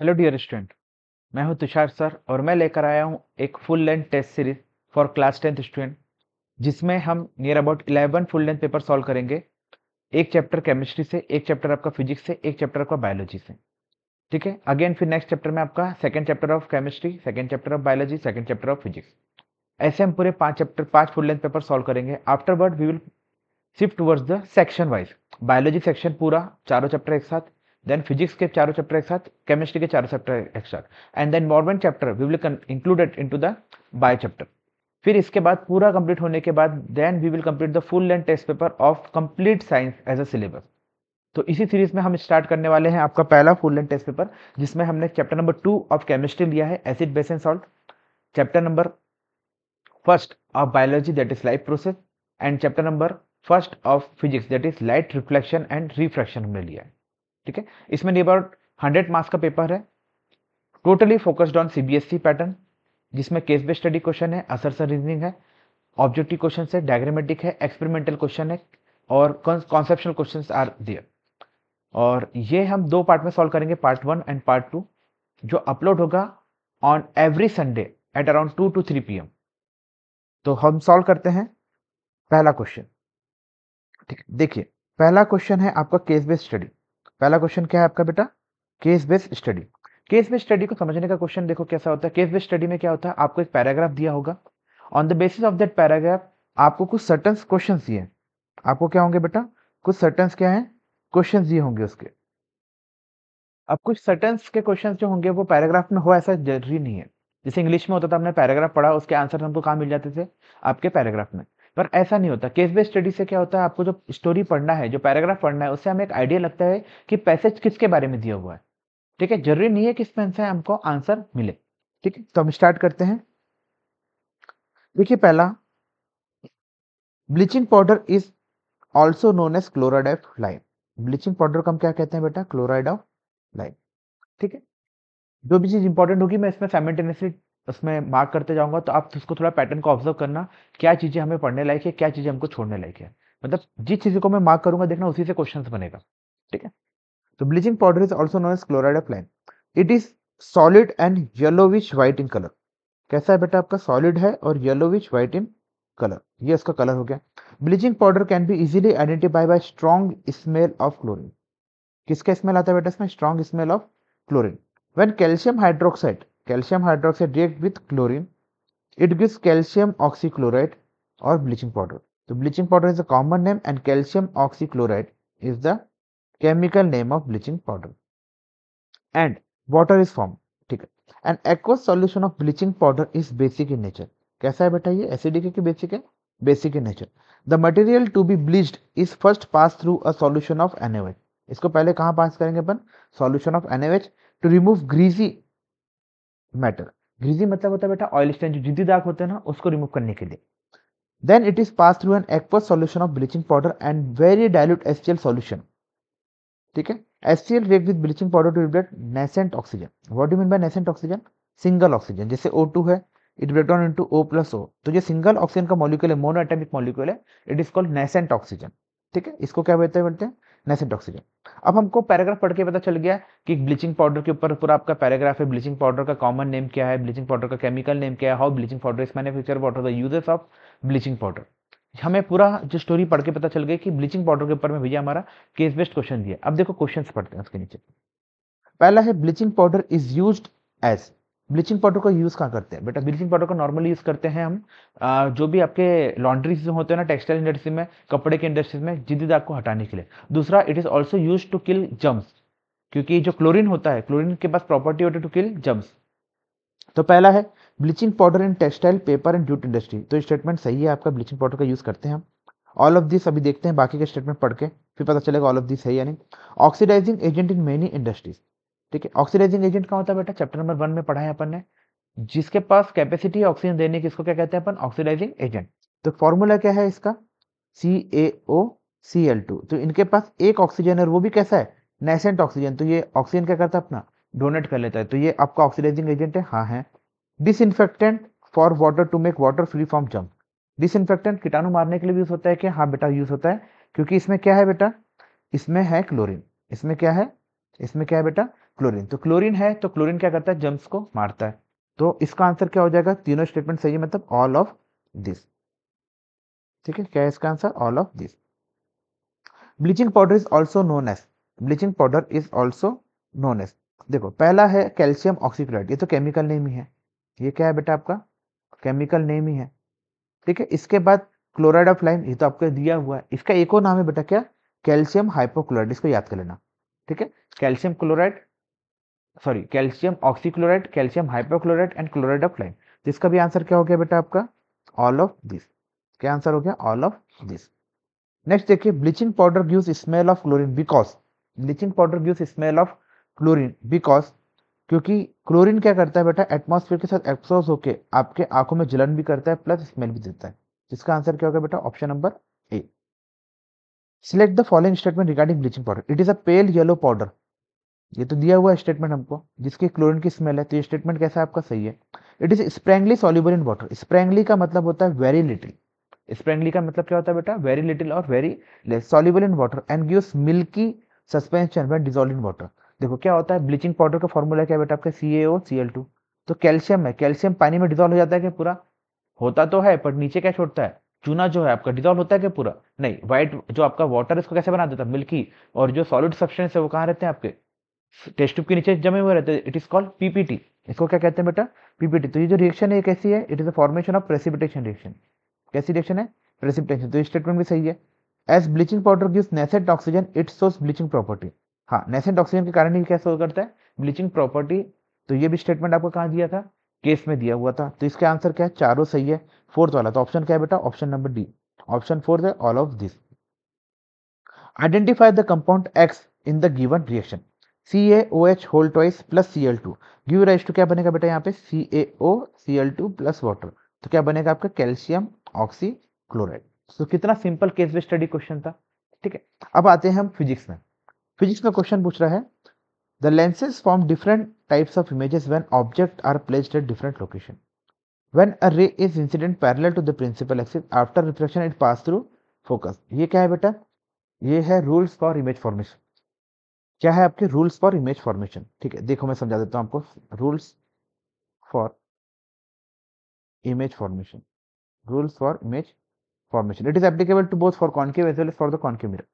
Hello dear student मैं हूं Tushar sir और मैं लेकर आया हूं एक full length test series for class tenth student जिसमें हम near about eleven full length paper solve करेंगे एक चैप्टर केमिस्ट्री से एक चैप्टर आपका फिजिक्स से एक चैप्टर आपका बायोलॉजी से ठीक है अगेन फिर नेक्स्ट चैप्टर में आपका second chapter of chemistry second chapter of biology second chapter of physics ऐसे हम पूरे पाँच चैप्टर पाँच फुल लेंथ पेपर सॉल्व करेंगे afterward we will shift towards the section wise biology section पूरा चारों चैप्टर एक साथ देन फिजिक्स के चारों चैप्टर एक साथ केमिस्ट्री के चारों चैप्टर एक साथ and then modern chapter we will included in to the bio chapter फिर इसके बाद पूरा कंप्लीट होने के बाद then we will complete the full length test paper of complete science as a syllabus तो इसी सीरीज में हम स्टार्ट करने वाले हैं आपका पहला फुल लेंथ टेस्ट पेपर जिसमें हमने chapter number two of chemistry लिया है acid base and salt chapter number first of biology that is life process and chapter number first of physics that is light reflection and refraction हमने लिया है ठीक है इसमें अबाउट हंड्रेड मार्क्स का paper है totally focused on CBSE pattern जिसमें case based study question है असर सर रीजनिंग है ऑब्जेक्टिव क्वेश्चन है डायग्रामेटिक है एक्सपेरिमेंटल क्वेश्चन है और कॉन्सेप्शनल क्वेश्चन आर दियर और ये हम दो पार्ट में सॉल्व करेंगे part one and part two जो अपलोड होगा on every Sunday at around two to three P तो हम सॉल्व करते हैं पहला क्वेश्चन ठीक देखिए पहला क्वेश्चन है आपका केस बेस्ड स्टडी पहला क्वेश्चन क्या है आपका बेटा case based study case based study को समझने का क्वेश्चन देखो कैसा होता है केस बेस्ड स्टडी में क्या होता है आपको एक पैराग्राफ दिया होगा on the basis of that paragraph आपको कुछ सर्टन क्वेश्चन दिए आपको क्या होंगे बेटा कुछ सर्टन क्या है क्वेश्चन दिए होंगे उसके अब कुछ सर्टन के क्वेश्चन जो होंगे वो पैराग्राफ में हो ऐसा जरूरी नहीं है जैसे इंग्लिश में होता था हमने पैराग्राफ पढ़ा उसके आंसर हमको कहाँ मिल जाते थे आपके पैराग्राफ में पर ऐसा नहीं होता केस बेस्ड स्टडी से क्या होता है आपको जो स्टोरी पढ़ना है जो पैराग्राफ पढ़ना है उससे हमें एक आइडिया लगता है कि पैसेज किसके बारे में दिया हुआ है ठीक है जरूरी नहीं है कि इसमें से हमको आंसर मिले ठीक है तो हम स्टार्ट करते हैं देखिए पहला bleaching powder is also known as chloride of lime bleaching powder को हम क्या कहते हैं बेटा क्लोराइड ऑफ लाइम ठीक है जो भी चीज इंपॉर्टेंट होगी मैं इसमें साइमल्टेनियसली उसमें मार्क करते जाऊंगा तो आप उसको थोड़ा पैटर्न को ऑब्जर्व करना क्या चीज़ें हमें पढ़ने लायक है क्या चीज़ें हमको छोड़ने लायक है मतलब जिस चीज़ को मैं मार्क करूंगा देखना उसी से क्वेश्चन बनेगा ठीक है तो bleaching powder is also known as chloride of lime it is solid and yellowish white in colour कैसा है बेटा आपका सॉलिड है और yellowish white in colour ये इसका कलर हो गया bleaching powder can be easily identify by strong smell of chlorine किसका स्मेल आता है बेटा इसमें strong smell of chlorine when calcium hydroxide calcium hydroxide react with chlorine it gives calcium oxychloride और ब्लीचिंग पाउडर तो bleaching powder is a common name and calcium oxychloride is the chemical name of bleaching powder and water is form ठीक है and aqueous solution of bleaching powder is basic in nature कैसा है बेटा ये acidic की basic है basic in nature the material to be bleached is first pass through a solution of NaOH इसको पहले कहाँ पास करेंगे अपन solution of एनएवेच to remove greasy matter greasy मतलब होता है बेटा ऑयल स्टैंड जो जिद्दी दाग होते हैं ना उसको रिमूव करने के लिए then it is pass through an aqueous solution of bleaching powder and very dilute HCl solution ठीक है H C L react with bleaching powder to replete nascent oxygen what do mean by nascent oxygen single oxygen जैसे O two है it break down into O plus O तो जो single oxygen का molecule है mono atomic molecule है it is called nascent oxygen ठीक है इसको क्या बोलते हैं बोलते हैं ऑक्सीजन अब हमको पैराग्राफ पढ़ के पता चल गया कि ब्लीचिंग पाउडर के ऊपर पूरा आपका पैराग्राफ है ब्लीचिंग पाउडर का कॉमन नेम क्या है ब्लीचिंग पाउडर का केमिकल नेम क्या है how bleaching powder is manufacture what are the uses of bleaching powder हमें पूरा जो स्टोरी पढ़ के पता चल गया कि ब्लीचिंग पाउडर के ऊपर में भैया हमारा केस बेस्ट क्वेश्चन दिया अब देखो क्वेश्चन पढ़ते हैं उसके नीचे पहला है bleaching powder is use as bleaching powder का यूज़ कहाँ करते हैं बेटा ब्लीचिंग पाउडर का नॉर्मली यूज़ करते हैं हम आ, जो भी आपके लॉन्ड्रीज होते हैं ना टेक्सटाइल इंडस्ट्री में कपड़े के इंडस्ट्रीज में जिद्दी दाग को हटाने के लिए दूसरा it is also use to kill germs क्योंकि जो क्लोरीन होता है क्लोरीन के पास प्रॉपर्टी होती है टू किल जम्स तो पहला है bleaching powder in textile paper and jute industry तो स्टेटमेंट सही है आपका ब्लीचिंग पाउडर का यूज़ करते हैं हम ऑल ऑफ दिस अभी देखते हैं बाकी के स्टेटमेंट पढ़ के फिर पता चलेगा ऑल ऑफ दिस है या नहीं oxidizing agent in many industries ठीक है ऑक्सीडाइजिंग एजेंट क्या होता है बेटा चैप्टर नंबर वन में पढ़ा है अपन ने जिसके पास कैपेसिटी ऑक्सीजन देने की इसको क्या कहते हैं अपन ऑक्सीडाइजिंग एजेंट तो फॉर्मूला क्या है इसका सी A O C L two तो इनके पास एक ऑक्सीजन है वो भी कैसा है नेसेंट ऑक्सीजन तो ये ऑक्सीजन क्या करता है अपना डोनेट कर लेता है तो ये आपका ऑक्सीडाइजिंग एजेंट है हाँ है disinfectant for water to make water free from germs disinfectant कीटाणु मारने के लिए यूज होता है कि हाँ बेटा यूज होता है क्योंकि इसमें क्या है बेटा इसमें है क्लोरिन इसमें क्या है इसमें क्या है बेटा क्लोरीन तो क्लोरीन है तो क्लोरीन क्या करता है जम्स को मारता है तो इसका आंसर क्या हो जाएगा तीनों स्टेटमेंट सही है मतलब ऑल ऑफ दिस ठीक है क्या है इसका answer all of this bleaching powder is also known as bleaching powder is also known as देखो पहला है कैल्शियम ऑक्सीक्लोराइड ये तो केमिकल नेम ही है ये क्या है बेटा आपका केमिकल नेम ही है ठीक है इसके बाद क्लोराइड ऑफ लाइम ये तो आपको दिया हुआ है इसका एक और नाम है बेटा क्या कैल्शियम हाइपोक्लोराइड इसको याद कर लेना ठीक है calcium chloride sorry calcium oxychloride calcium hypochloride and chloride of lime जिसका भी आंसर क्या हो गया बेटा आपका ऑल ऑफ दिस क्या आंसर हो गया ऑल ऑफ दिस नेक्स्ट देखिए bleaching powder gives smell of chlorine because bleaching powder gives smell of chlorine because क्योंकि क्लोरीन क्या करता है बेटा एटमॉस्फेयर के साथ एक्सोस होकर आपके आंखों में जलन भी करता है प्लस स्मेल भी देता है जिसका आंसर क्या होगा बेटा option number A select the following statement regarding bleaching powder it is a pale yellow powder ये तो दिया हुआ स्टेटमेंट हमको जिसके क्लोरीन की स्मेल है तो ये स्टेटमेंट कैसा आपका सही है it is sparingly soluble in water sparingly का मतलब होता है वेरी लिटिल स्प्रेंगली का मतलब क्या होता है बेटा वेरी लिटिल और very less soluble in water and gives milky suspension when dissolve in water देखो क्या होता है ब्लीचिंग पाउडर का फॉर्मूला क्या बेटा आपका C A C L two तो कैल्शियम है कैल्शियम पानी में डिजोल्व हो जाता है क्या पूरा होता तो है पर नीचे क्या छोड़ता है चूना जो है आपका डिजोल्व होता है क्या पूरा नहीं व्हाइट जो आपका वाटर इसको कैसे बना देता है मिल्की और जो सॉलिड सब्सटेंस है वो कहाँ रहते हैं आपके टेस्ट ट्यूब के नीचे जमे हुए रहते हैं इट इज कॉल्ड पीपीटी इसको क्या कहते हैं बेटा पीपीटी तो ये जो रिएक्शन है कैसी है it is a formation of precipitation reaction कैसी रिएक्शन है प्रेसिपिटेशन तो ये स्टेटमेंट भी सही है as bleaching powder gives nascent oxygen it sources bleaching property हाँ नेसेंट ऑक्सीजन के कारण ही कैसे हो करता है ब्लीचिंग प्रॉपर्टी तो ये भी स्टेटमेंट आपको कहाँ दिया था केस में दिया हुआ था तो इसका आंसर क्या है चारों सही है फोर्थ वाला तो ऑप्शन क्या है बेटा option number D option fourth है all of this identify the compound X in the given reaction C A O H whole twice plus C L two give rise to क्या बनेगा बेटा यहाँ पे C A O C L two plus water तो क्या बनेगा आपका calcium oxy chloride तो कितना simple case based study question था ठीक है अब आते हैं हम फिजिक्स में फिजिक्स में क्वेश्चन पूछ रहा है the lenses form different types of images when object are placed at different location when a ray is incident parallel to the principal axis after reflection it pass through focus ये क्या है बेटा ये है rules for image formation क्या है आपके rules for image formation ठीक है देखो मैं समझा देता हूँ आपको rules for image formation rules for image formation it is applicable to both for concave as well as for the concave mirror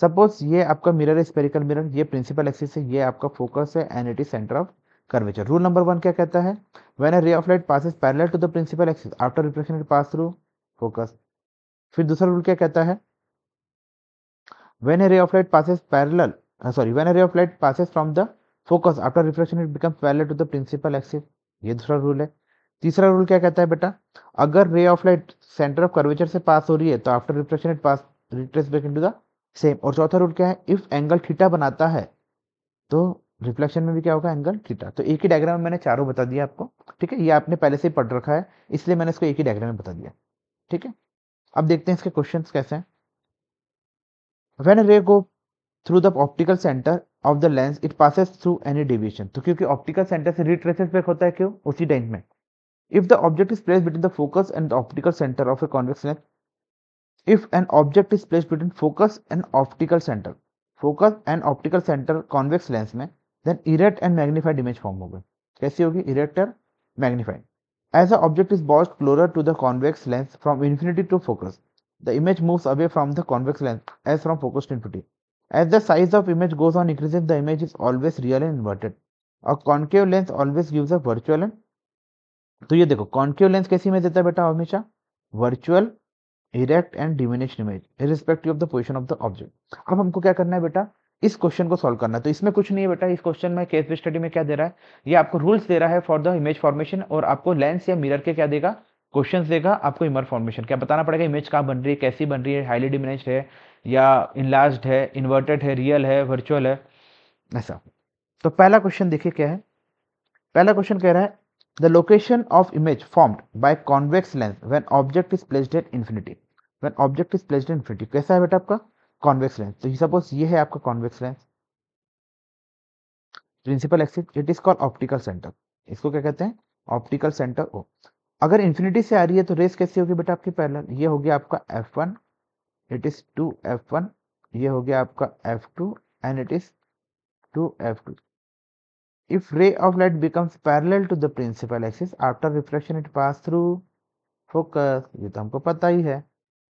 suppose ये आपका मिरर है स्पेरिकल मिरर ये प्रिंसिपल एक्सिस है ये आपका फोकस है and it is centre of curvature rule number one क्या कहता है when a ray of light pass parallel to the principal axis after reflection it pass through focus फिर दूसरा रूल क्या कहता है when a ray of light passes parallel sorry uh, sorry when a ray of light passes from the focus after reflection it becomes parallel to the principal ये दूसरा rule है तीसरा rule क्या कहता है बेटा अगर ray of light centre of curvature से पास हो रही है तो after reflection it pass retrace back into the same और चौथा रूल क्या है इफ एंगल थीटा बनाता है तो रिफ्लेक्शन में भी क्या होगा एंगल थीटा तो एक ही डायग्राम में मैंने चारों बता दिया आपको ठीक है ये आपने पहले से ही पढ़ रखा है इसलिए मैंने इसको एक ही डायग्राम में बता दिया ठीक है अब देखते हैं इसके क्वेश्चंस कैसे हैं वेन रे गो Through the optical center of the lens, it passes through any deviation. तो क्योंकि optical center से रिट्रेसेस back, होता है क्यों उसी टाइम में if the object is place between the focus and the optical centre of a convex lens if an object is placed between focus and optical center focus and optical center convex lens में then erect and magnified image form होगी कैसी होगी erect और magnified as the object is brought closer to the convex lens from infinity to focus the image moves away from the convex lens as from focus to infinity As the size of image goes on increasing, the image is always real and inverted. A concave lens always gives a virtual lens. तो ये देखो concave lens कैसी image देता है बेटा हमेशा virtual erect and diminish image irrespective of the position of the object अब हमको क्या करना है बेटा इस क्वेश्चन को सॉल्व करना है तो इसमें कुछ नहीं है बेटा इस क्वेश्चन में केस स्टडी में क्या दे रहा है ये आपको रूल्स दे रहा है फॉर द इमेज फॉर्मेशन और आपको लेंस या मिरर के क्या देगा क्वेश्चन देगा आपको इमर फॉर्मेशन क्या बताना पड़ेगा इमेज कहाँ बन रही है कैसी बन रही है हाईली डिमिनेज है या इनलार्ज्ड है इन्वर्टेड है रियल है वर्चुअल है ऐसा तो पहला क्वेश्चन देखिए क्या है पहला क्वेश्चन कह रहा है the location of image formed by convex lens when object is placed at infinity when object is placed infinity कैसा है बेटा आपका कॉन्वेक्स लेंस तो सपोज ये है आपका convex lens principal axis it is called optical centre इसको क्या कहते हैं ऑप्टिकल सेंटर ओ अगर इन्फिनिटी से आ रही है तो रेस कैसी होगी बेटा आपकी पैरेलल ये हो गया आपका F one it is two F one ये हो गया आपका F two and it is two F two if ray of light becomes parallel to the principal axis after reflection it pass through focus ये तो हमको पता ही है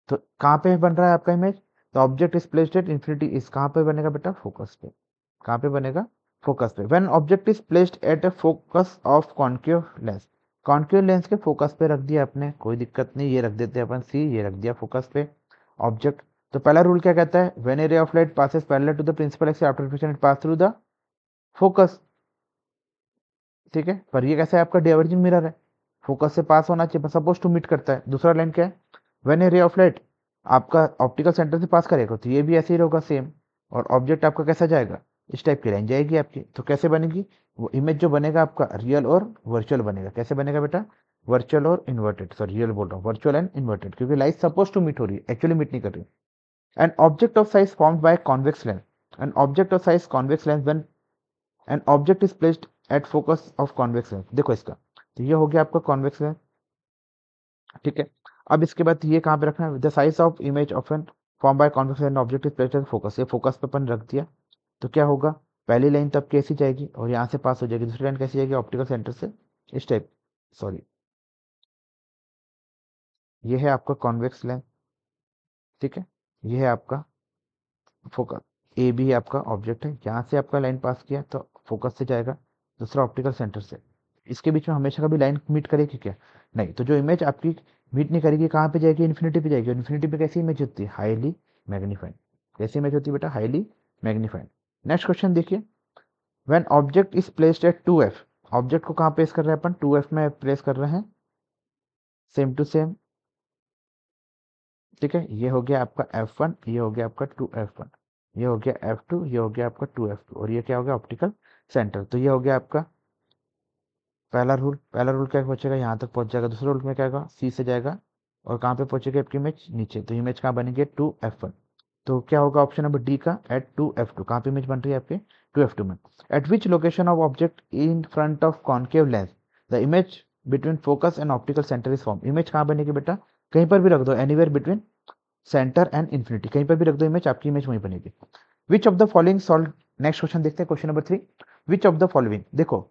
तो कहाँ पे बन रहा है आपका इमेज तो object is placed at infinity is कहाँ पे बनेगा बेटा फोकस पे कहाँ पे बनेगा फोकस पे when object is placed at a focus of concave lens concave lens के फोकस पे रख दिया अपने कोई दिक्कत नहीं ये रख देते हैं अपन सी ये रख दिया फोकस पे ऑब्जेक्ट तो पहला रूल क्या कहता है when a ray of light passes parallel to the principal axis after reflection it pass through the focus ठीक है पर ये कैसा है आपका डाइवर्जिंग मिरर है फोकस से पास होना चाहिए सपोज टू मीट करता है दूसरा लाइन क्या है when a ray of light आपका ऑप्टिकल सेंटर से पास करेगा तो ये भी ऐसे ही होगा सेम और ऑब्जेक्ट आपका कैसा जाएगा इस टाइप की रेंज जाएगी आपकी तो कैसे बनेगी वो इमेज जो बनेगा आपका रियल और वर्चुअल बनेगा कैसे बनेगा बेटा वर्चुअल और इन्वर्टेड सॉरी रियल बोल रहा हूँ वर्चुअल एंड इन्वर्टेड क्योंकि लाइट सपोज टू मीट हो रही है एक्चुअली मीट नहीं कर रही and object of size form by convex lens and object of size convex lens one and object is placed at focus of convex lens देखो इसका तो ये हो गया आपका कॉन्वेक्स लेंस ठीक है अब इसके बाद ये कहाँ पे रखना है the size of image of an form by convex lens object is placed at focus ये फोकस पे अपन रख दिया तो क्या होगा पहली लाइन तब तो कैसी जाएगी और यहाँ से पास हो जाएगी दूसरी लाइन कैसी जाएगी ऑप्टिकल सेंटर से इस टाइप सॉरी ये है आपका कॉन्वेक्स लेंस ठीक है ये है आपका फोकस ए बी आपका ऑब्जेक्ट है यहाँ से आपका लाइन पास किया तो फोकस से जाएगा दूसरा ऑप्टिकल सेंटर से इसके बीच में हमेशा कभी लाइन मीट करेगी क्या नहीं तो जो इमेज आपकी मीट नहीं करेगी कहाँ पे जाएगी इन्फिनिटी पे जाएगी इन्फिनिटी पे कैसी इमेज होती है हाईली मैग्नीफाइड कैसी इमेज होती है बेटा हाईली मैग्नीफाइड नेक्स्ट क्वेश्चन देखिए when object is placed at two F object को कहाँ प्लेस कर रहे हैं अपन टू एफ में प्लेस कर रहे हैं सेम टू सेम ठीक है ये हो गया आपका एफ वन ये हो गया आपका टू एफ वन ये हो गया एफ टू ये हो गया आपका टू एफ टू और ये क्या हो गया ऑप्टिकल सेंटर तो ये हो गया आपका पहला रूल पहला रूल क्या पहुंचेगा यहाँ तक पहुंच जाएगा दूसरा रूल में क्या होगा सी से जाएगा और कहाँ पे पहुंचेगा आपकी इमेज नीचे तो इमेज कहाँ बनेंगे टू एफ वन तो क्या होगा ऑप्शन नंबर डी का एट टू एफ टू कहाँ पे इमेज बन रही है आपके टू एफ टू में at which location of object in front of concave lens the image between focus and optical centre is form image कहाँ बनेगी बेटा कहीं पर भी रख दो anywhere between centre and infinity कहीं पर भी रख दो इमेज आपकी इमेज वहीं बनेगी which of the following solve next question देखते हैं question number three which of the following देखो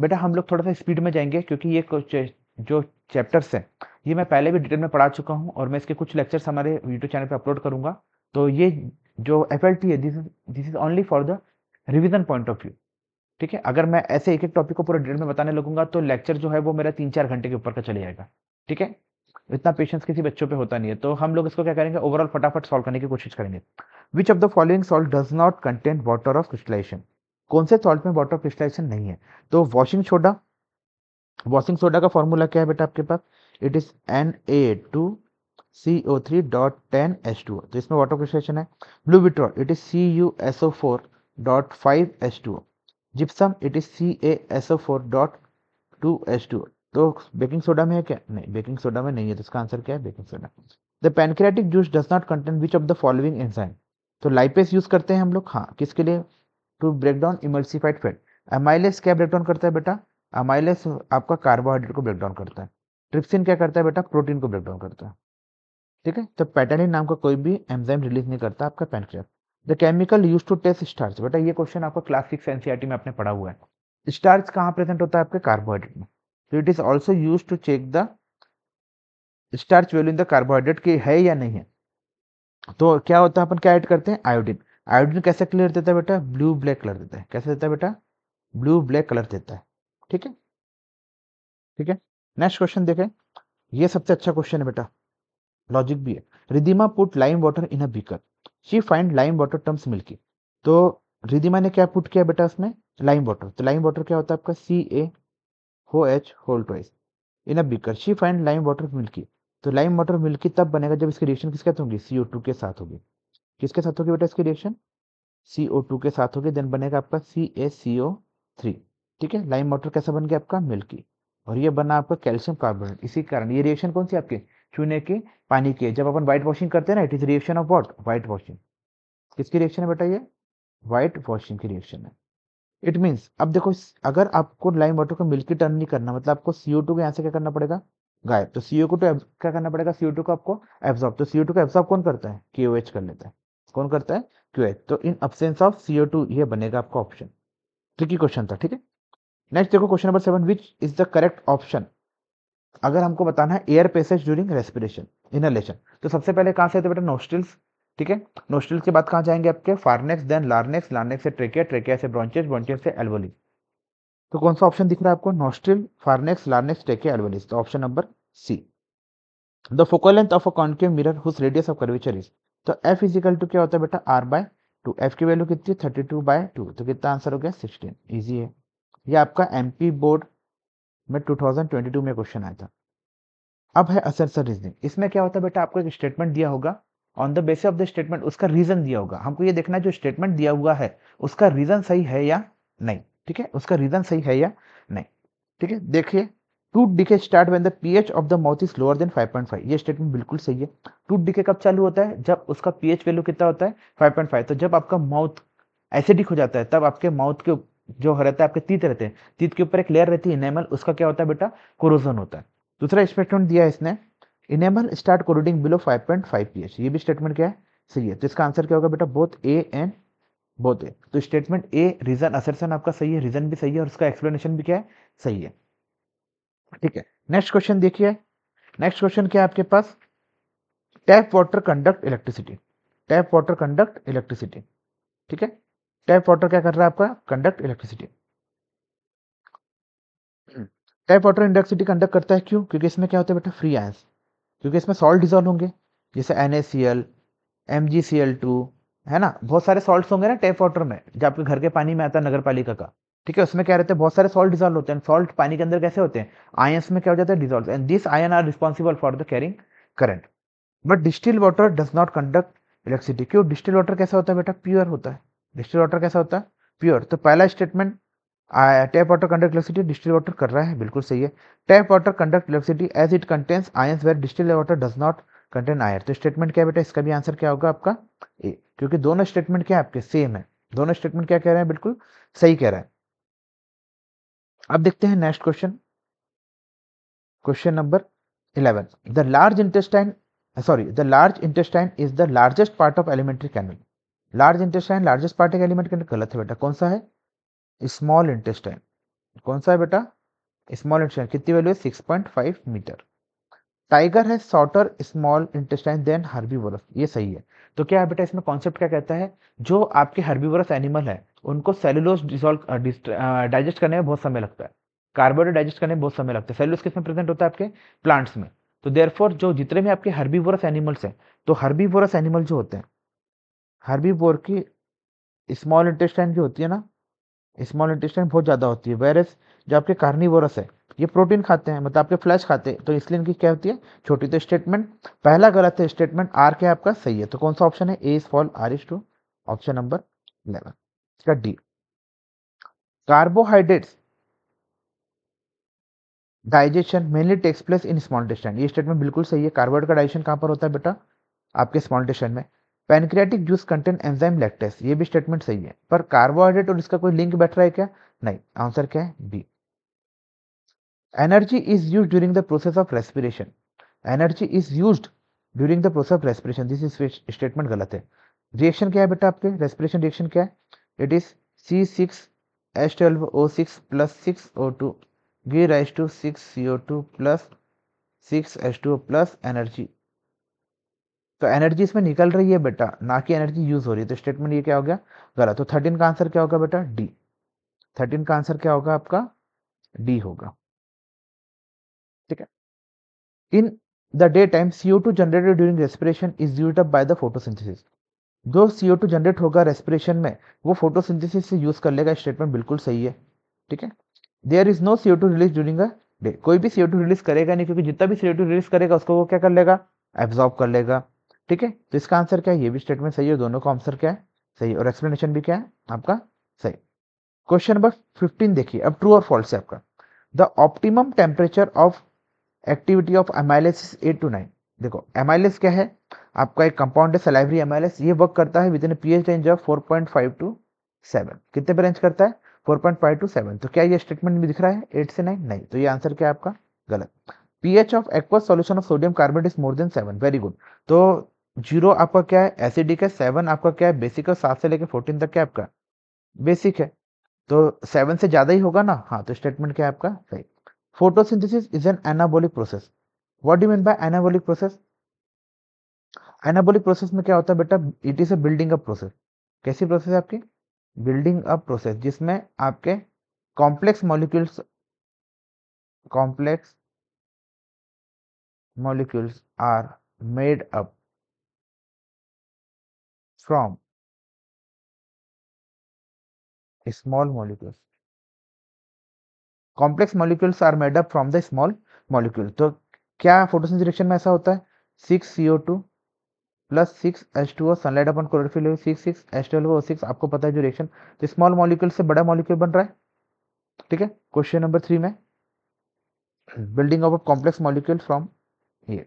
बेटा हम लोग थोड़ा सा स्पीड में जाएंगे क्योंकि ये जो चैप्टर्स हैं ये मैं पहले भी डिटेल में पढ़ा चुका हूँ और मैं इसके कुछ लेक्चर्स हमारे यूट्यूब चैनल पर अपलोड करूँगा तो ये जो एफ है this this is only for the revision point of view ठीक है अगर मैं ऐसे एक एक टॉपिक को पूरा डिटेल में बताने लगूंगा तो लेक्चर जो है वो मेरा तीन चार घंटे के ऊपर का चले जाएगा ठीक है इतना पेशेंस किसी बच्चों पे होता नहीं है तो हम लोग इसको क्या करेंगे ओवरऑल फटाफट सॉल्व करने की कोशिश करेंगे which of the following salt does not content water of crystallisation कौन से सॉल्ट में वाटर ऑफ क्रिस्टलाइजेशन नहीं है तो वॉशिंग सोडा वॉशिंग सोडा का फॉर्मूला क्या है बेटा आपके पास it is N A two C O three dot ten H two तो इसमें वाटर क्रिस्टेशन है blue vitriol it is C U S O four dot five H two gypsum it is C A S O four dot two H two तो baking soda में है क्या नहीं baking soda में नहीं है तो इसका आंसर क्या है baking soda the pancreatic juice does not contain which of the following enzyme तो लाइपेस यूज करते हैं हम लोग हाँ किसके लिए to break down emulsified fat amylase क्या ब्रेक डाउन करता है बेटा अमाइलेस आपका कार्बोहाइड्रेट को ब्रेक डाउन करता है ट्रिप्सिन क्या करता है बेटा प्रोटीन को ब्रेक डाउन करता है ठीक है तो पैटर्निन नाम का कोई भी एंजाइम रिलीज नहीं करता आपका pancreas the chemical use to test starch बेटा ये क्वेश्चन आपका क्लास सिक्स में आपने पढ़ा हुआ है स्टार्च कहाँ प्रेजेंट होता है आपके कार्बोहाइड्रेट में तो it is also use to check the starch value in the carbohydrate की है या नहीं है तो क्या होता है अपन क्या ऐड करते हैं आयोडीन आयोडीन कैसे क्लियर देता है बेटा ब्लू ब्लैक कलर देता है कैसे देता है बेटा ब्लू ब्लैक कलर देता है ठीक है ठीक है नेक्स्ट क्वेश्चन देखें ये सबसे अच्छा क्वेश्चन है बेटा लॉजिक भी है Ridhima put lime water in a beaker she find lime water terms milky तो रिदिमा ने क्या पुट किया बेटा उसमें लाइम वाटर तो लाइम वाटर क्या होता है आपका C A O H whole twice in a beaker she find lime water milky तो लाइम वाटर मिल्की तब बनेगा जब इसकी रिएक्शन किसके साथ होगी सी के साथ होगी किसके साथ होगी बेटा इसकी रिएक्शन सी के साथ होगी देन बनेगा आपका C A C O three ठीक है लाइम वाटर कैसा बन गया आपका मिल्की और ये बना आपका कैल्शियम कार्बोनेट इसी कारण ये रिएक्शन कौन सी आपके चूने के पानी के जब अपन व्हाइट वॉशिंग करते हैं ना it is reaction of what white washing किसकी रिएक्शन है बेटा ये व्हाइट वॉशिंग की रिएक्शन है इट मीन्स अब देखो अगर आपको लाइम वाटर को मिल्की टर्न नहीं करना मतलब आपको सीओ टू को यहाँ से क्या करना पड़ेगा गायब तो सीओ को तो क्या करना पड़ेगा सीओ टू को आपको एब्जॉर्ब तो सीओ टू को एब्जॉर्ब कौन करता है के कर लेता है कौन करता है क्यू तो in absence of CO two ये बनेगा आपका ऑप्शन ट्रिकी क्वेश्चन था ठीक है नेक्स्ट देखो question number seven which is the correct option अगर हमको बताना है air passage during respiration inhalation तो सबसे पहले कहाँ से बेटा नोस्टिल्स ठीक है नोस्टिल्स के बाद कहाँ जाएंगे आपके फारनेक्स देन लार्नेक्स लार्नेक्स से ट्रेकिया ट्रेकिया से ब्रॉन्चेस ब्रॉन्चेस से एल्वोली तो कौन सा ऑप्शन दिख रहा है आपको नोस्टिल फारनेक्स लार्नेक्स ट्रेकिया एल्वोलिस तो option number C the focal length of a concave mirror whose radius of curvature is तो एफ इजिकल टू क्या होता है बेटा आर बाय टू एफ की वैल्यू कितनी थर्टी टू बाय टू तो कितना आंसर हो गया सिक्सटीन ईजी है ये आपका एम बोर्ड में 2022 में क्वेश्चन आया था अब है असर सर रीजनिंग इसमें क्या होता है बेटा आपको एक स्टेटमेंट दिया होगा on the basis of the statement उसका रीजन दिया होगा हमको ये देखना है जो स्टेटमेंट दिया हुआ है उसका रीजन सही है या नहीं ठीक है उसका रीजन सही है या नहीं ठीक है देखिए to decay start when the pH of the mouth is lower than 5.5 ये स्टेटमेंट बिल्कुल सही है टूथ डिके कब चालू होता है जब उसका पी वैल्यू कितना होता है 5.5 तो जब आपका माउथ एसिडिक हो जाता है तब आपके माउथ के जो रहता है आपके तीत रहते हैं तीत के ऊपर एक लेयर रहती है इनेमल उसका क्या होता है बेटा कोरोजन होता है दूसरा स्टेटमेंट दिया है इसने enamel start corroding below 5.5 pH ये भी स्टेटमेंट क्या है सही है तो इसका आंसर क्या होगा बेटा both A and both A तो स्टेटमेंट ए रीजन असरसन आपका सही है रीजन भी सही है और उसका एक्सप्लेनेशन भी क्या है सही है ठीक है नेक्स्ट क्वेश्चन देखिए नेक्स्ट क्वेश्चन क्या है आपके पास tap water conduct electricity tap water conduct electricity ठीक है टैप वाटर क्या कर रहा है आपका conduct electricity tap water electricity conduct करता है क्यों क्योंकि इसमें क्या होता है बेटा फ्री आयंस क्योंकि इसमें सॉल्ट डिजॉल्व होंगे जैसे N A C L M G C L two है ना बहुत सारे सॉल्ट्स होंगे ना टैप वाटर में जो आपके घर के पानी में आता है नगर पालिका का ठीक है उसमें क्या रहते हैं बहुत सारे सॉल्ट डिजॉल्व होते हैं सॉल्ट पानी के अंदर कैसे होते हैं आयंस में क्या हो जाता है dissolve and this ion are responsible for the carrying current but distil water does not conduct electricity क्यों डिस्टिल वाटर कैसा होता है बेटा प्योर होता है डिस्टिल वाटर कैसा होता है प्योर तो पहला statement tap water conduct electricity distil water कर रहा है बिल्कुल सही है tap water conduct electricity as it contains ions where distil water does not contain आयर तो स्टेटमेंट क्या बेटा इसका भी आंसर क्या होगा आपका ए क्योंकि दोनों स्टेटमेंट क्या आपके सेम है दोनों स्टेटमेंट क्या कह रहे हैं बिल्कुल सही कह रहे हैं अब देखते हैं next question question number eleven the large intestine sorry the large intestine is the largest part of alimentary canal large intestine largest part element के अंदर गलत है बेटा कौन सा है स्मॉल इंटेस्टाइन कौन सा है बेटा स्मॉल इंटेस्टाइन कितनी वैल्यू है six point five metre tiger है shorter small intestine than herbivorous ये सही है तो क्या है बेटा इसमें कॉन्सेप्ट क्या कहता है जो आपके हर्बीवोरस एनिमल है उनको सेलुलोज डिजोल्व डाइजेस्ट करने में बहुत समय लगता है कार्बोहाइड्रेट डाइजेस्ट करने में बहुत समय लगता है सेलुलोज किसमें प्रेजेंट होता है आपके प्लांट्स में तो देयरफॉर जो जितने भी आपके हर्बीवोरस एनिमल्स हैं तो हर्बीवोरस एनिमल जो होते हैं हर्बीवोर की स्मॉल इंटेस्टाइन जो होती है ना स्मॉल इंटेस्टाइन बहुत ज़्यादा होती है वायरस जो आपके कार्निवोरस है ये प्रोटीन खाते हैं मतलब आपके फ्लैश खाते हैं तो इसलिए इनकी क्या होती है छोटी तो स्टेटमेंट पहला गलत है स्टेटमेंट आर क्या आपका सही है तो कौन सा ऑप्शन है A is false R is true option number eleven इसका D carbohydrates digestion mainly takes place in small intestine ये स्टेटमेंट बिल्कुल सही है कार्बोहाइड का डाइजेशन कहाँ पर होता है बेटा आपके स्मॉल इंटेस्टाइन में pancreatic juice content enzyme lactase ये भी स्टेटमेंट सही है पर कार्बोहाइड्रेट और इसका कोई लिंक बैठ रहा है क्या नहीं आंसर क्या है B energy is use during the process of respiration energy is use during the process of respiration this is statement गलत है रिएक्शन क्या है बेटा आपके रेस्पिरेशन रिएक्शन क्या है it is C six H twelve O six plus six O two give rise to six C O two plus six H two plus energy तो energy इसमें निकल रही है बेटा ना कि एनर्जी यूज हो रही है तो स्टेटमेंट ये क्या हो गया गलत तो थर्टीन का आंसर क्या होगा बेटा डी थर्टीन का आंसर क्या होगा आपका डी होगा ठीक है in the day time CO two generated during respiration is use up by the photosynthesis जो सीओ टू जनरेट होगा रेस्पिरेशन में वो फोटोसिंथेसिस से यूज कर लेगा स्टेटमेंट बिल्कुल सही है ठीक है there is no CO two release during a day कोई भी सीओ टू रिलीज करेगा नहीं क्योंकि जितना भी सीओ टू रिलीज करेगा उसको वो क्या कर लेगा एब्जॉर्ब कर लेगा ठीक है तो इसका आंसर क्या है ये भी स्टेटमेंट सही है दोनों का आंसर क्या है सही और एक्सप्लेनेशन भी क्या है आपका सही क्वेश्चन नंबर फिफ्टीन देखिए अब ट्रू और फॉल्स है आपका the optimum temperature of activity of amylase at two nine देखो एमाइलिस क्या है आपका एक कंपाउंड है सलाइवरी एमाइलिस ये वर्क करता है within pH range of four to seven कितने पे रेंज करता है 4.5 टू 7 तो क्या ये स्टेटमेंट भी दिख रहा है 8 से 9 नहीं तो ये आंसर क्या है आपका गलत pH of aqueous solution of sodium carbonate is more than 7 very good तो जीरो आपका क्या है एसिडिक है सेवन आपका क्या है बेसिक है सात से लेकर फोर्टीन तक क्या आपका बेसिक है तो सेवन से ज्यादा ही होगा ना हाँ तो स्टेटमेंट क्या है आपका सही photosynthesis is an anabolic process what do mean by anabolic process anabolic process में क्या होता है बेटा it is a building up process कैसी प्रोसेस है आपकी बिल्डिंग अप प्रोसेस जिसमें आपके complex molecules complex molecules are made up from a small molecules. complex molecules are made up from the small molecule तो kya photosynthesis reaction mein aisa hota hai 6 co2 plus six H two O sunlight अपन chlorophyll six six H twelve O six आपको पता है जो reaction तो small molecule से बड़ा molecule बन रहा है ठीक है क्वेश्चन नंबर थ्री में building of complex molecule from here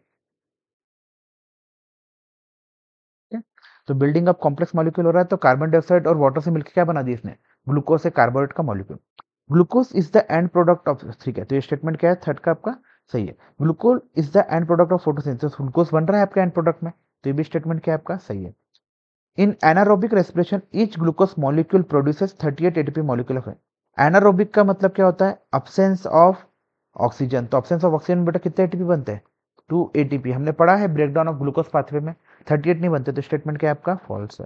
तो बिल्डिंग अप कॉम्प्लेक्स मॉलिक्यूल हो रहा है तो कार्बन डाइऑक्साइड और वाटर से मिलकर क्या बना दिया इसने ग्लूकोज से कार्बोरेट का molecule glucose is the end product of ठीक है तो ये स्टेटमेंट क्या है थर्ड का आपका सही है glucose is the end product of photosynthesis glucose बन रहा है आपके एंड प्रोडक्ट में तो ये भी स्टेटमेंट क्या है आपका सही है in anaerobic respiration each glucose molecule produces 38 ATP molecule of anaerobic का मतलब क्या होता है अब्सेंस ऑफ ऑक्सीजन तो अब्सेंस ऑफ ऑक्सीजन बेटा कितने एटीपी बनते हैं टू एटीपी हमने पढ़ा है ब्रेकडाउन ऑफ ग्लूकोज पाथवे में थर्टी एट नहीं बनते तो स्टेटमेंट क्या आपका फॉल्स है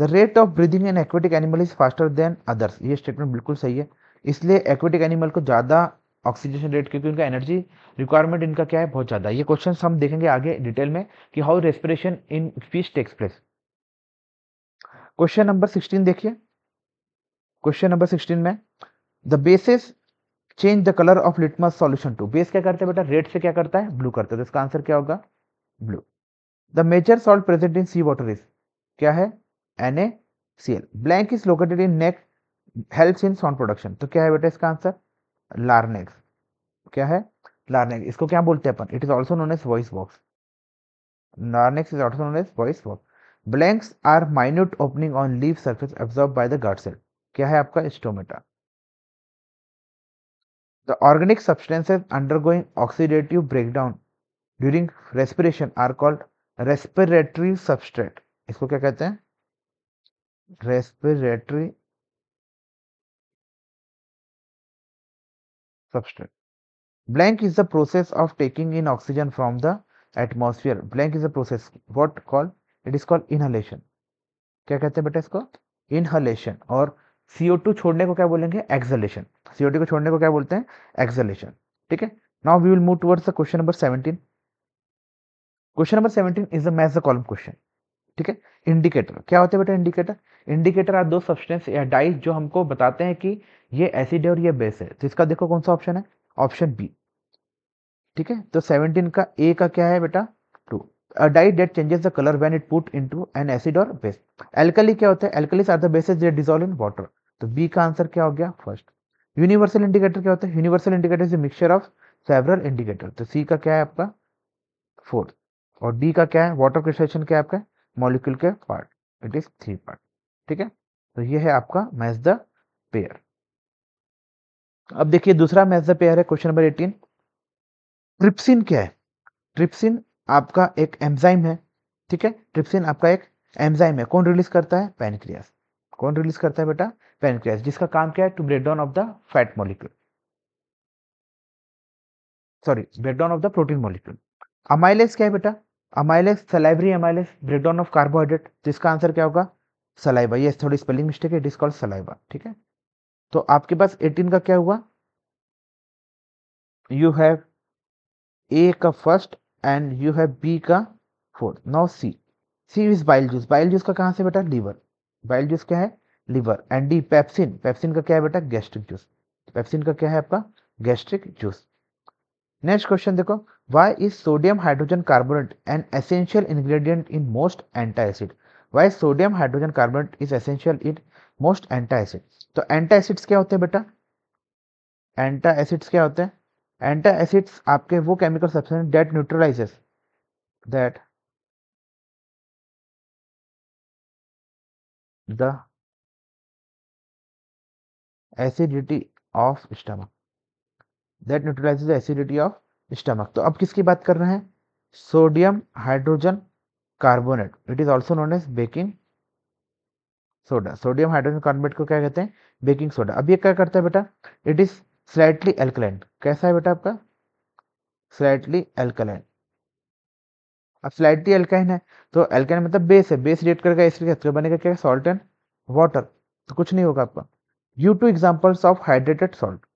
the rate of breathing in aquatic animal is faster than others ये स्टेटमेंट बिल्कुल सही है इसलिए एक्वेटिक एनिमल को ज़्यादा ऑक्सीजन रेट क्योंकि उनका एनर्जी रिक्वायरमेंट इनका क्या है बहुत ज़्यादा ये क्वेश्चन हम देखेंगे आगे डिटेल में कि how respiration in fish takes place question number sixteen देखिए क्वेश्चन नंबर सिक्सटीन में the bases change the colour of litmus solution to base क्या करते हैं बेटा रेड से क्या करता है ब्लू करता है तो इसका आंसर क्या होगा blue the major salt present in sea water is क्या है N A C L blank is located in neck help in sound production तो क्या है बेटा इसका आंसर लार्नेक्स क्या है लार्नेक्स इसको क्या बोलते हैं अपन it is also known as voice box larynx is also known as voice box blanks are minute opening on leaf surface absorb by the guard cell क्या है आपका stomata The organic substances undergoing oxidative breakdown during respiration are called respiratory substrate इसको क्या कहते हैं respiratory substrate blank is the process of taking in oxygen from the atmosphere blank is the process what call it is called inhalation क्या कहते हैं बेटा इसको inhalation और सीओ टू छोड़ने को क्या बोलेंगे एक्सलेशन सीओ टू को छोड़ने को क्या बोलते हैं एक्सलेशन ठीक है now we will move towards the question number seventeen question number seventeen is the match column question ठीक है इंडिकेटर क्या होते हैं बेटा इंडिकेटर इंडिकेटर आर दो सब्सटेंस या डाइस जो हमको बताते हैं कि ये एसिड है और ये बेस है तो इसका देखो कौन सा ऑप्शन है ऑप्शन बी ठीक है तो सेवनटीन का ए का क्या है बेटा to dye that changes the colour when it put into an acid और बेस एल्कली क्या होता है alkalis are the bases they dissolve in water तो बी का आंसर क्या हो गया फर्स्ट यूनिवर्सल इंडिकेटर क्या होता है universal indicator is mixture of several indicator तो सी का क्या है आपका फोर्थ और बी का क्या है वाटर क्रिस्टलाइजेशन क्या है आपका मॉलिक्यूल के part it is three part ठीक है तो ये है आपका मैच द पेयर अब देखिए दूसरा मैच द पेयर है क्वेश्चन नंबर एटीन ट्रिप्सिन क्या है ट्रिप्सिन आपका एक एंजाइम है ठीक है ट्रिप्सिन आपका एक एंजाइम है कौन रिलीज करता है पैनक्रियास कौन रिलीज करता है बेटा पैनक्रियास जिसका काम क्या है to break down of the fat molecule sorry break down of the protein molecule amylase क्या है बेटा amylase salivary amylase breakdown of carbohydrate जिसका आंसर क्या होगा सलाइवा ये थोड़ी स्पेलिंग मिस्टेक है इट इज कॉल्ड सलाइवा ठीक है तो आपके पास 18 का क्या हुआ यू हैव ए का first and you have B का fourth now C C is bile juice bile juice का कहाँ से बेटा लीवर बाइल जूस क्या है liver and D pepsin pepsin का क्या है बेटा गैस्ट्रिक जूस पेप्सिन का क्या है आपका गैस्ट्रिक जूस नेक्स्ट क्वेश्चन देखो why is sodium hydrogen carbonate an essential ingredient in most antacid why sodium hydrogen carbonate is essential in most antacid तो एंटा एसिड्स क्या होते हैं बेटा एंटा एसिड्स क्या होते हैं एंटा एसिड्स आपके वो chemical substance that neutralizes that the acidity of stomach that neutralize the acidity of stomach तो अब किसकी बात कर रहे हैं sodium hydrogen carbonate it is also known as baking soda sodium hydrogen carbonate को क्या कहते हैं बेकिंग सोडा अब ये क्या करता है बेटा इट इज स्लाइटली एल्कलाइन कैसा है बेटा आपका स्लाइटली एल्कलाइन अब स्लाइटली एल्काइन है तो एल्काइन मतलब बेस है बेस रिएक्ट करेगा इसलिए तो बनेगा क्या सॉल्ट एंड वाटर तो कुछ नहीं होगा आपका due to examples of hydrated salt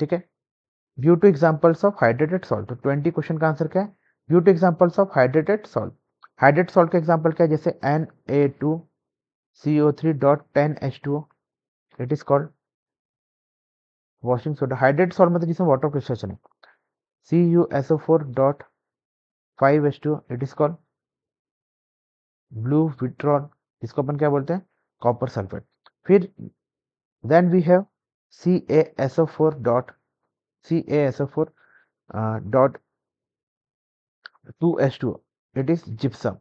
ठीक है due to examples of hydrated salt twenty question का आंसर क्या है due to examples of hydrated salt hydrate salt का एग्जाम्पल क्या है जैसे N A two C O three dot ten H two it is called washing soda hydrate salt मतलब जिसमें water crystal है C U S O four dot five H two it is called blue vitriol इसको अपन क्या बोलते हैं copper sulphate फिर then we have CaSO4 four dot two S two it is gypsum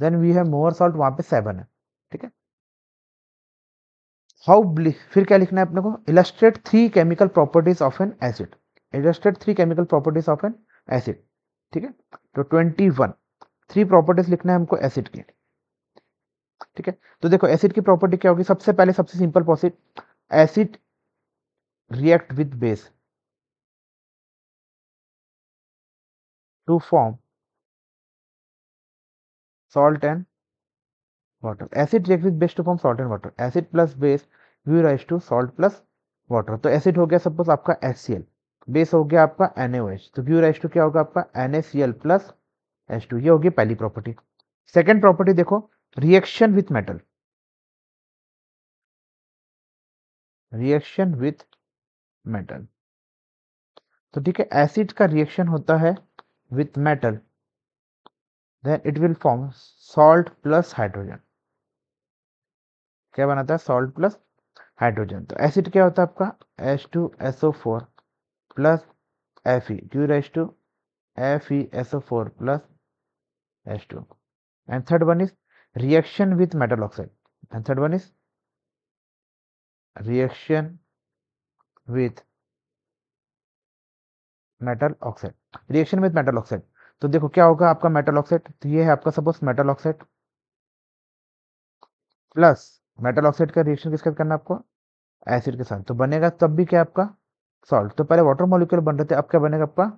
then we have more salt वहां पे seven है ठीक है हाउ फिर क्या लिखना है अपने को illustrate three chemical properties of an acid illustrate three chemical properties of an acid ठीक है तो ट्वेंटी वन थ्री प्रॉपर्टीज लिखना है हमको एसिड के ठीक है तो देखो एसिड की प्रॉपर्टी क्या होगी सबसे पहले सबसे सिंपल पॉसिट acid react with base to form salt and water acid react with base to form salt and water acid plus base give rise to salt plus water तो एसिड हो गया सपोज आपका एस बेस हो गया आपका N तो view rise to क्या होगा आपका एनएसएल प्लस एस टू ये होगी पहली प्रॉपर्टी सेकेंड प्रॉपर्टी देखो reaction with metal reaction with metal तो ठीक है एसिड का रिएक्शन होता है with metal then it will form salt plus hydrogen क्या बनाता है सॉल्ट प्लस हाइड्रोजन तो एसिड क्या होता है आपका S two S O four plus F E Q S two F E S O four plus S two and third one is reaction with metal oxide and third one is reaction with metal oxide reaction with metal oxide तो देखो क्या होगा आपका metal oxide तो ये है आपका suppose metal oxide plus metal oxide का रिएक्शन किसके साथ करना आपको एसिड के साथ तो बनेगा तब भी क्या आपका सॉल्ट तो पहले वाटर मॉलिक्यूल बन रहे थे अब क्या बनेगा आपका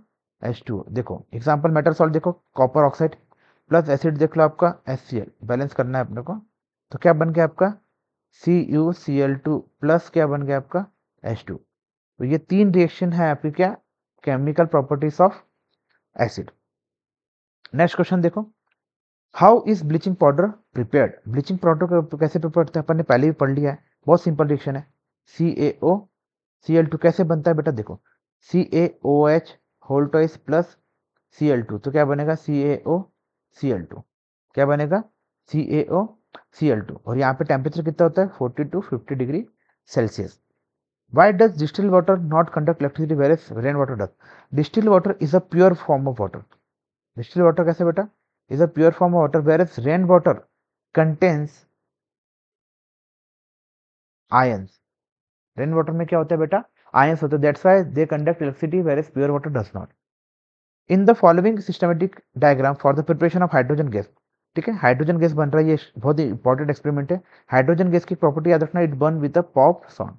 एच देखो एग्जाम्पल मेटल सॉल्ट देखो कॉपर ऑक्साइड प्लस एसिड देख लो आपका एस बैलेंस करना है अपने को तो क्या बन गया आपका C U C L two plus क्या बन गया आपका एच टू तो ये तीन रिएक्शन है आपकी क्या chemical properties of acid next question देखो how is bleaching powder prepared bleaching powder कैसे प्रिपेयर होता है अपन ने पहले भी पढ़ लिया है बहुत सिंपल रिएक्शन है सी A O C L to कैसे बनता है बेटा देखो सी ए ओ एच होल्टोइस प्लस सी एल टू तो क्या बनेगा सी A O C L to क्या बनेगा सी A O C L to और यहाँ पे टेम्परेचर कितना होता है forty to fifty degree Celsius why does distil water not conduct electricity whereas rain water does distil water is a pure form of water distil water कैसे बेटा is a pure form of water whereas rain water contains ions rain water में क्या होता है बेटा ions होते हैं that's why they conduct electricity whereas pure water does not in the following systematic diagram for the preparation of hydrogen gas ठीक है hydrogen gas बन रहा है ये बहुत ही इंपॉर्टेंट एक्सपेरिमेंट है हाइड्रोजन गैस की प्रॉपर्टी याद रखना it burn with a pop sound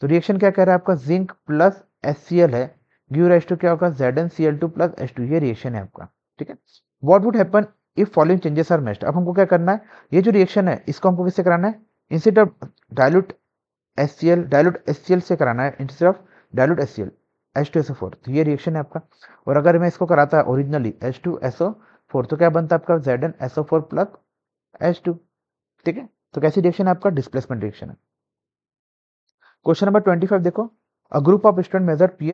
तो रिएक्शन क्या कह रहा है आपका जिंक प्लस एस है ग्यू एस क्या होगा Z N C L two plus S two ये रिएक्शन है आपका ठीक है what would happen if following changes are made अब हमको क्या करना है ये जो रिएक्शन है इसको हमको किससे कराना है instead of dilute S C L dilute S C L से कराना है instead of dilute S C L H two S O four तो ये रिएक्शन है आपका और अगर मैं इसको कराता originally H two S O four तो क्या बनता है आपका Z N S O four plus H two ठीक है तो कैसी रिएक्शन है आपका डिस्प्लेसमेंट रिएक्शन है क्वेश्चन नंबर ट्वेंटी फाइव देखो a group of student measure P